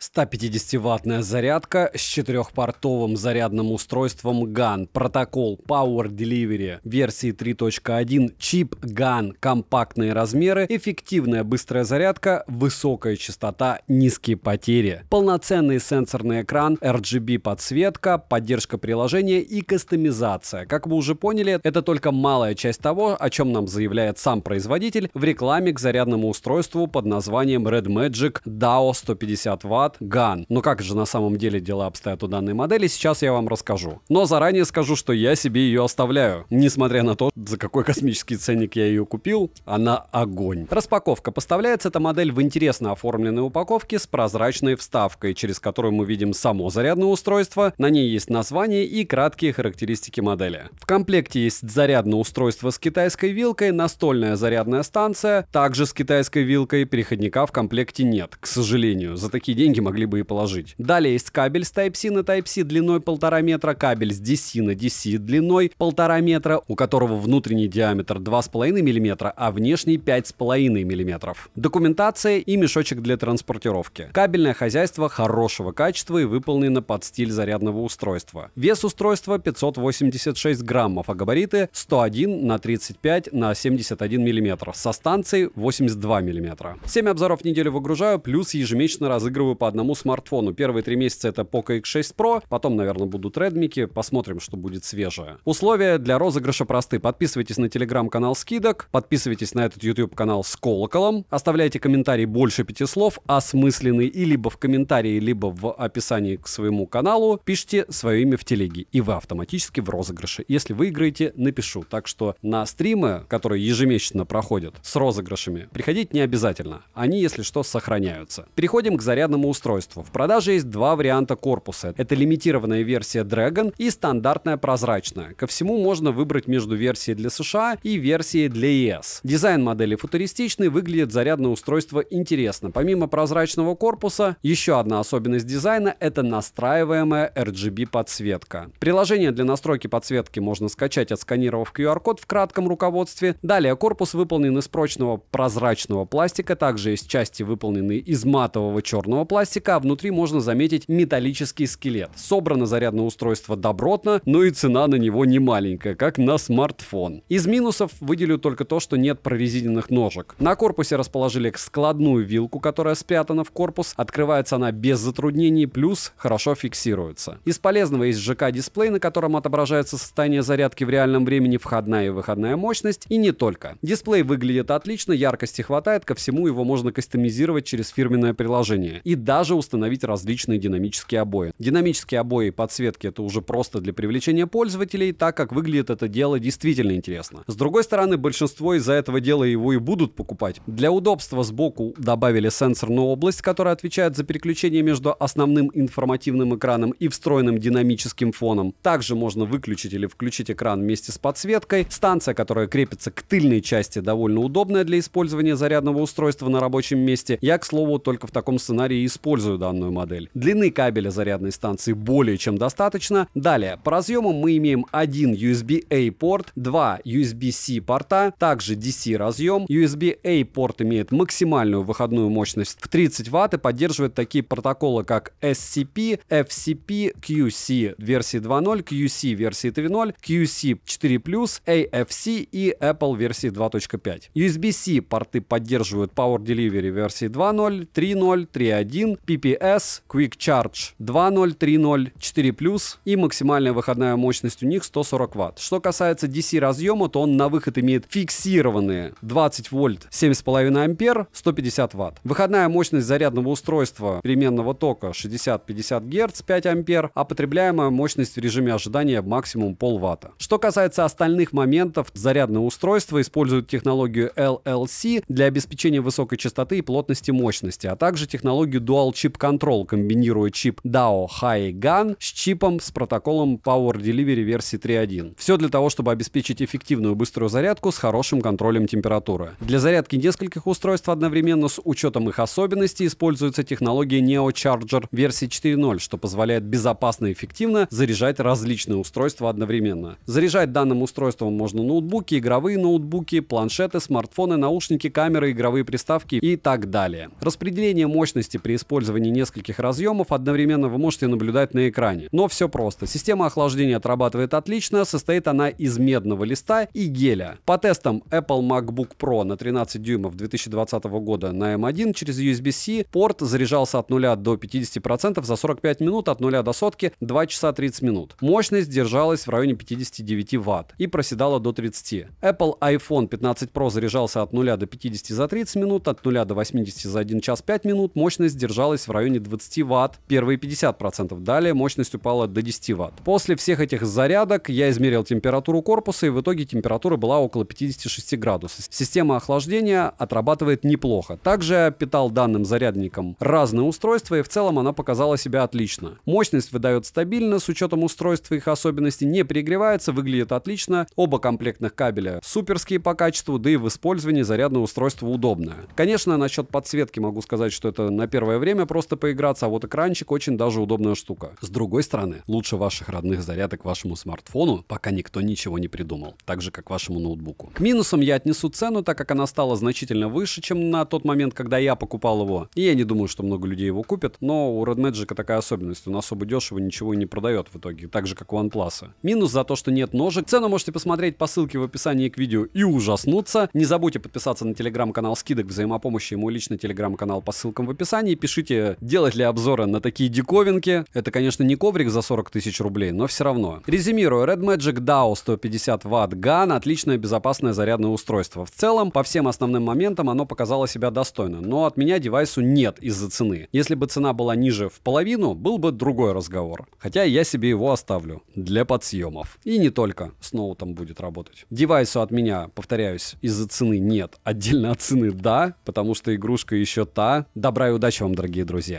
150-ваттная зарядка с четырехпортовым зарядным устройством GAN, протокол Power Delivery версии 3.1, чип GAN, компактные размеры, эффективная быстрая зарядка, высокая частота, низкие потери, полноценный сенсорный экран, RGB подсветка, поддержка приложения и кастомизация. Как вы уже поняли, это только малая часть того, о чем нам заявляет сам производитель в рекламе к зарядному устройству под названием Red Magic DAO 150 Вт назад Ган. Но как же на самом деле дела обстоят у данной модели, сейчас я вам расскажу. Но заранее скажу, что я себе ее оставляю. Несмотря на то, за какой космический ценник я ее купил, она огонь. Распаковка. Поставляется эта модель в интересно оформленной упаковке с прозрачной вставкой, через которую мы видим само зарядное устройство, на ней есть название и краткие характеристики модели. В комплекте есть зарядное устройство с китайской вилкой, настольная зарядная станция, также с китайской вилкой, переходника в комплекте нет, к сожалению. За такие деньги деньги могли бы и положить. Далее есть кабель с Type-C на Type-C длиной полтора метра, кабель с DC на DC длиной полтора метра, у которого внутренний диаметр 2,5 мм, а внешний 5,5 мм. Документация и мешочек для транспортировки. Кабельное хозяйство хорошего качества и выполнено под стиль зарядного устройства. Вес устройства 586 граммов, а габариты 101 на 35 на 71 мм. Со станцией 82 мм. 7 обзоров в неделю выгружаю, плюс ежемесячно разыгрываю по одному смартфону. Первые три месяца это Poco X6 Pro, потом, наверное, будут Redmi, посмотрим, что будет свежее. Условия для розыгрыша просты. Подписывайтесь на телеграм-канал скидок, подписывайтесь на этот YouTube-канал с колоколом, оставляйте комментарий больше пяти слов, осмысленный и либо в комментарии, либо в описании к своему каналу, пишите свое имя в телеге, и вы автоматически в розыгрыше. Если выиграете, напишу. Так что на стримы, которые ежемесячно проходят с розыгрышами, приходить не обязательно. Они, если что, сохраняются. Переходим к зарядному устройству устройству. В продаже есть два варианта корпуса. Это лимитированная версия Dragon и стандартная прозрачная. Ко всему можно выбрать между версией для США и версией для ЕС. E Дизайн модели футуристичный, выглядит зарядное устройство интересно. Помимо прозрачного корпуса, еще одна особенность дизайна — это настраиваемая RGB подсветка. Приложение для настройки подсветки можно скачать, отсканировав QR-код в кратком руководстве. Далее корпус выполнен из прочного прозрачного пластика, также есть части, выполненные из матового черного пластика, пластика, а внутри можно заметить металлический скелет. Собрано зарядное устройство добротно, но и цена на него не маленькая, как на смартфон. Из минусов выделю только то, что нет прорезиненных ножек. На корпусе расположили складную вилку, которая спрятана в корпус, открывается она без затруднений, плюс хорошо фиксируется. Из полезного есть ЖК-дисплей, на котором отображается состояние зарядки в реальном времени, входная и выходная мощность, и не только. Дисплей выглядит отлично, яркости хватает, ко всему его можно кастомизировать через фирменное приложение. И да, даже установить различные динамические обои. Динамические обои и подсветки это уже просто для привлечения пользователей, так как выглядит это дело действительно интересно. С другой стороны, большинство из-за этого дела его и будут покупать. Для удобства сбоку добавили сенсорную область, которая отвечает за переключение между основным информативным экраном и встроенным динамическим фоном. Также можно выключить или включить экран вместе с подсветкой. Станция, которая крепится к тыльной части, довольно удобная для использования зарядного устройства на рабочем месте. Я, к слову, только в таком сценарии использую использую данную модель. Длины кабеля зарядной станции более чем достаточно. Далее, по разъемам мы имеем один USB-A порт, два USB-C порта, также DC разъем. USB-A порт имеет максимальную выходную мощность в 30 Вт и поддерживает такие протоколы, как SCP, FCP, QC версии 2.0, QC версии 3.0, QC 4+, AFC и Apple версии 2.5. USB-C порты поддерживают Power Delivery версии 2.0, 3.0, 3.1, 1, PPS, Quick Charge 2.0, 3.0, и максимальная выходная мощность у них 140 Вт. Что касается DC разъема, то он на выход имеет фиксированные 20 вольт, 7,5 ампер, 150 Вт. Выходная мощность зарядного устройства переменного тока 60-50 Гц, 5 ампер, а потребляемая мощность в режиме ожидания максимум полватта. Что касается остальных моментов, зарядное устройство использует технологию LLC для обеспечения высокой частоты и плотности мощности, а также технологию Dual реализовал чип-контрол, комбинируя чип DAO High Gun с чипом с протоколом Power Delivery версии 3.1. Все для того, чтобы обеспечить эффективную быструю зарядку с хорошим контролем температуры. Для зарядки нескольких устройств одновременно с учетом их особенностей используется технология Neo Charger версии 4.0, что позволяет безопасно и эффективно заряжать различные устройства одновременно. Заряжать данным устройством можно ноутбуки, игровые ноутбуки, планшеты, смартфоны, наушники, камеры, игровые приставки и так далее. Распределение мощности при использовании использовании нескольких разъемов одновременно вы можете наблюдать на экране. Но все просто. Система охлаждения отрабатывает отлично, состоит она из медного листа и геля. По тестам Apple MacBook Pro на 13 дюймов 2020 года на M1 эм через USB-C порт заряжался от 0 до 50% за 45 минут, от 0 до сотки 2 часа 30 минут. Мощность держалась в районе 59 Вт и проседала до 30. Apple iPhone 15 Pro заряжался от 0 до 50 за 30 минут, от 0 до 80 за 1 час 5 минут, мощность держалась держалась в районе 20 Вт первые 50%, далее мощность упала до 10 Вт. После всех этих зарядок я измерил температуру корпуса и в итоге температура была около 56 градусов. Система охлаждения отрабатывает неплохо. Также питал данным зарядником разные устройства и в целом она показала себя отлично. Мощность выдает стабильно с учетом устройств и их особенностей, не перегревается, выглядит отлично. Оба комплектных кабеля суперские по качеству, да и в использовании зарядное устройство удобное. Конечно, насчет подсветки могу сказать, что это на первое время время просто поиграться, а вот экранчик очень даже удобная штука. С другой стороны, лучше ваших родных зарядок вашему смартфону, пока никто ничего не придумал, так же как вашему ноутбуку. К минусам я отнесу цену, так как она стала значительно выше, чем на тот момент, когда я покупал его. И я не думаю, что много людей его купят, но у Red Magic такая особенность, он особо дешево ничего и не продает в итоге, так же как у OnePlus. Минус за то, что нет ножек. Цену можете посмотреть по ссылке в описании к видео и ужаснуться. Не забудьте подписаться на телеграм-канал Скидок, взаимопомощи и мой личный телеграм-канал по ссылкам в описании. Пишите Решите, делать ли обзоры на такие диковинки. Это, конечно, не коврик за 40 тысяч рублей, но все равно. Резюмирую, Red Magic DAO 150 Вт GAN — отличное безопасное зарядное устройство. В целом, по всем основным моментам оно показало себя достойно, но от меня девайсу нет из-за цены. Если бы цена была ниже в половину, был бы другой разговор. Хотя я себе его оставлю для подсъемов. И не только с ноутом будет работать. Девайсу от меня, повторяюсь, из-за цены нет, отдельно от цены да, потому что игрушка еще та. Добра и удачи вам, дорогие дорогие друзья.